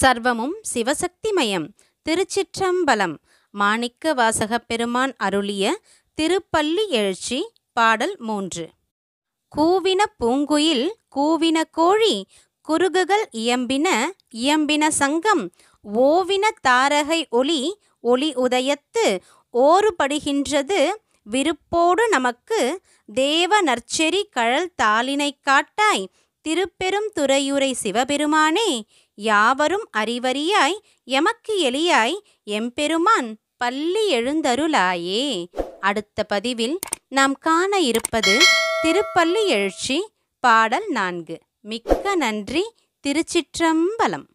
சர்வமும் சிவசக்திமயம் திருச்சிற்றம்பலம் மாணிக்க வாசகப் பெருமான் அருளிய திருப்பள்ளி எழுச்சி பாடல் மூன்று கூவின பூங்குயில் கூவின கோழி குறுகுகள் இயம்பின இயம்பின சங்கம் ஓவின தாரகை ஒளி ஒளி உதயத்து ஓறுபடுகின்றது விருப்போடு நமக்கு தேவ நற்செறி கழல் தாளினை காட்டாய் திருப்பெரும் துறையுரை சிவபெருமானே யாவரும் அறிவறியாய் எமக்கு எளியாய் எம்பெருமான் பள்ளி எழுந்தருளாயே அடுத்த பதிவில் நாம் காண இருப்பது திருப்பள்ளி எழுச்சி பாடல் நான்கு மிக்க நன்றி திருச்சிற்றம்பலம்